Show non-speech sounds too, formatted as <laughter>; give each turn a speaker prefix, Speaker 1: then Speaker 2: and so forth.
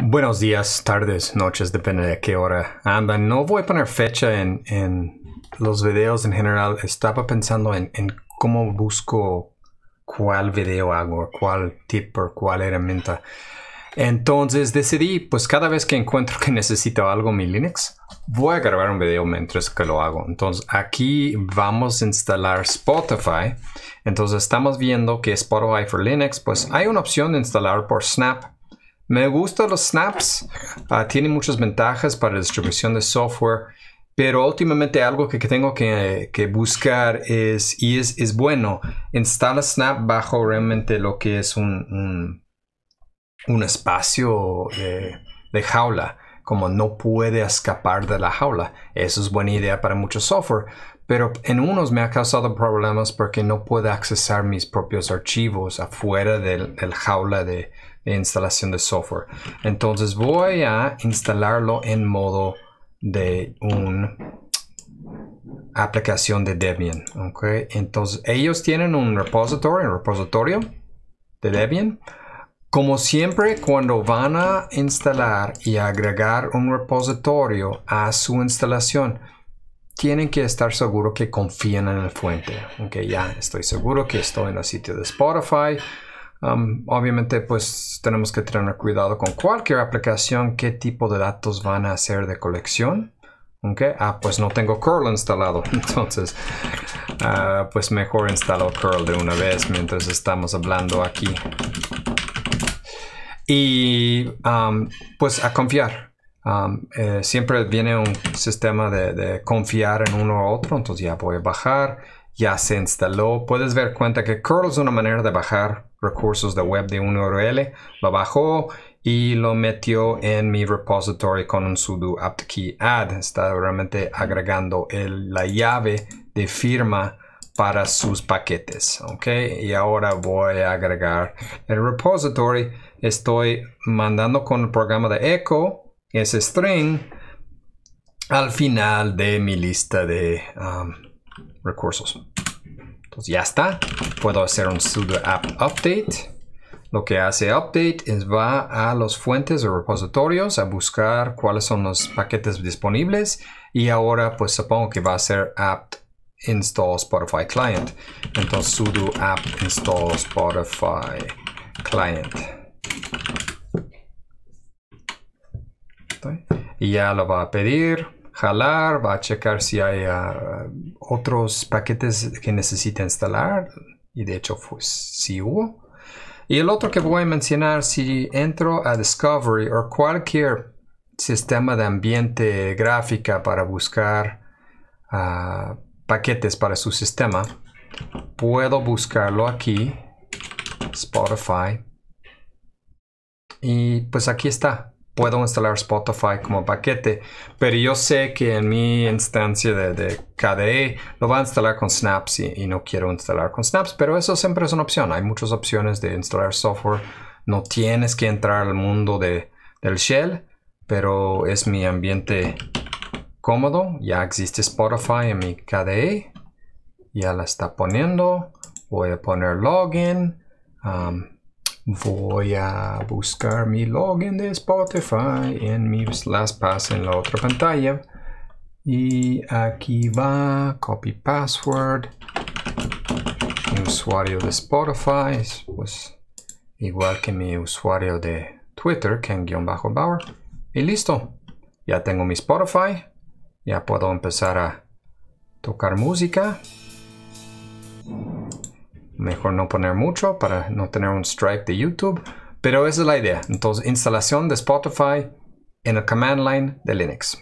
Speaker 1: Buenos días, tardes, noches, depende de qué hora andan. No voy a poner fecha en, los videos en general. Estaba pensando en, en, cómo busco cuál video hago, cuál tip o cuál herramienta. Entonces decidí, pues cada vez que encuentro que necesito algo en mi Linux, voy a grabar un video mientras que lo hago. Entonces aquí vamos a instalar Spotify. Entonces estamos viendo que Spotify for Linux, pues hay una opción de instalar por Snap me gustan los snaps, tienen ah, tiene muchas ventajas para la distribución de software, pero últimamente algo que, tengo que, buscar es, y es, bueno, instala snap bajo realmente lo que es un, un, espacio de, de jaula como no puede escapar de la jaula. Eso es buena idea para mucho software, pero en unos me ha causado problemas porque no puedo accesar mis propios archivos afuera del, jaula de, instalación de software. Entonces voy a instalarlo en modo de una aplicación de Debian. ¿okay? Entonces ellos tienen un repositorio, un repositorio de Debian. Como siempre, cuando van a instalar y agregar un repositorio a su instalación, tienen que estar seguros que confían en la fuente. Aunque ya estoy seguro que estoy en el sitio de Spotify. Um, obviamente, pues tenemos que tener cuidado con cualquier aplicación, qué tipo de datos van a hacer de colección. Okay. Ah, pues no tengo curl instalado. <laughs> Entonces, ah, pues mejor instalo curl de una vez mientras estamos hablando aquí. Y um, pues a confiar, eh, siempre viene un sistema de, confiar en uno a otro, entonces ya voy a bajar, ya se instaló. Puedes ver cuenta que curl es una manera de bajar recursos de web de un URL, lo bajó y lo metió en mi repository con un sudo apt-key add. Está realmente agregando la llave de firma para sus paquetes, ¿ok? Y ahora voy a agregar el repository. Estoy mandando con el programa de echo ese string al final de mi lista de um, recursos. Entonces ya está. Puedo hacer un sudo app update. Lo que hace update es va a los fuentes o repositorios a buscar cuáles son los paquetes disponibles y ahora pues supongo que va a ser apt install Spotify client. Entonces sudo apt install Spotify client. Y ya lo va a pedir, jalar, va a checar si hay ah, otros paquetes que necesita instalar. Y de hecho, pues sí hubo. Y el otro que voy a mencionar, si entro a Discovery o cualquier sistema de ambiente gráfica para buscar ah, paquetes para su sistema, puedo buscarlo aquí, Spotify. Y pues aquí está puedo instalar Spotify como paquete, pero yo sé que en mi instancia de, KDE e lo va a instalar con Snaps y, no quiero instalar con Snaps, pero eso siempre es una opción. Hay muchas opciones de instalar software. No tienes que entrar al mundo de, del shell, pero es mi ambiente cómodo. Ya existe Spotify en mi KDE. Ya la está poniendo. Voy a poner login. Um, Voy a buscar mi login de Spotify en mi LastPass en la otra pantalla. Y aquí va, copy password, mi usuario de Spotify, pues igual que mi usuario de Twitter, Ken-Bauer. Y listo, ya tengo mi Spotify, ya puedo empezar a tocar música. Mejor no poner mucho para no tener un strike de YouTube. Pero esa es la idea. Entonces, instalación de Spotify en el command line de Linux.